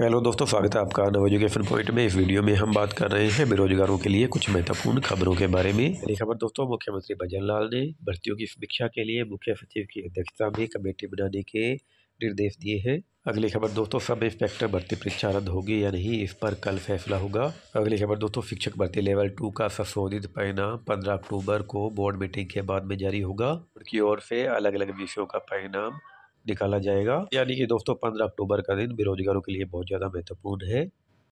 hello दोस्तों स्वागत है आपका नव एजुकेशन पॉइंट में इस वीडियो में हम बात कर रहे हैं बेरोजगारों के लिए कुछ महत्वपूर्ण खबरों के बारे में पहली खबर दोस्तों मुख्यमंत्री भजन लाल ने भर्तियों की समीक्षा के लिए मुख्य सचिव की अध्यक्षता में कमेटी बनाने के निर्देश दिए हैं अगली खबर दोस्तों सब इंस्पेक्टर भर्ती परीक्षा रद्द होगी या नहीं इस पर कल फैसला होगा अगली खबर दोस्तों शिक्षक भर्ती लेवल टू का संशोधित परिणाम पंद्रह अक्टूबर को बोर्ड मीटिंग के बाद में जारी होगा की ओर से अलग अलग विषयों का परिणाम निकाला जाएगा यानी कि दोस्तों पंद्रह अक्टूबर का दिन बेरोजगारों के लिए बहुत ज़्यादा महत्वपूर्ण है